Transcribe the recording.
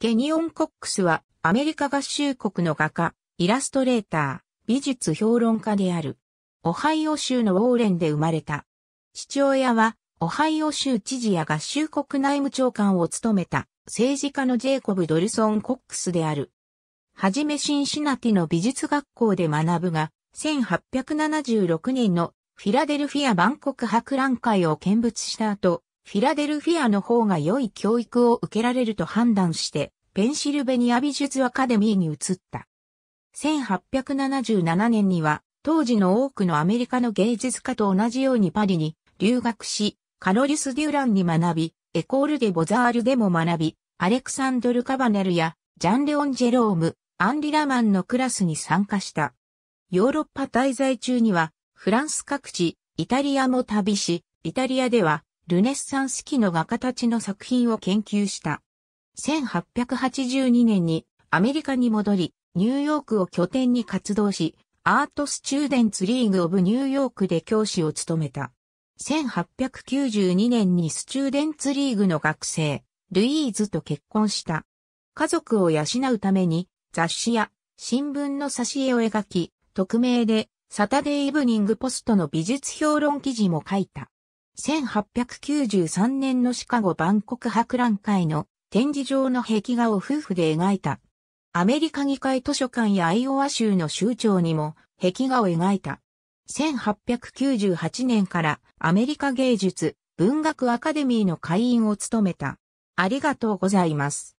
ケニオン・コックスはアメリカ合衆国の画家、イラストレーター、美術評論家である。オハイオ州のウォーレンで生まれた。父親はオハイオ州知事や合衆国内務長官を務めた政治家のジェイコブ・ドルソン・コックスである。はじめシンシナティの美術学校で学ぶが、1876年のフィラデルフィア万国博覧会を見物した後、フィラデルフィアの方が良い教育を受けられると判断して、ペンシルベニア美術アカデミーに移った。1877年には、当時の多くのアメリカの芸術家と同じようにパリに留学し、カロリス・デュランに学び、エコール・デ・ボザールでも学び、アレクサンドル・カバネルやジャンレオン・ジェローム、アンリ・ラマンのクラスに参加した。ヨーロッパ滞在中には、フランス各地、イタリアも旅し、イタリアでは、ルネッサンス期の画家たちの作品を研究した。1882年にアメリカに戻り、ニューヨークを拠点に活動し、アートスチューデンツリーグオブニューヨークで教師を務めた。1892年にスチューデンツリーグの学生、ルイーズと結婚した。家族を養うために雑誌や新聞の挿絵を描き、匿名でサタデーイブニングポストの美術評論記事も書いた。1893年のシカゴ万国博覧会の展示場の壁画を夫婦で描いた。アメリカ議会図書館やアイオワ州の州庁にも壁画を描いた。1898年からアメリカ芸術文学アカデミーの会員を務めた。ありがとうございます。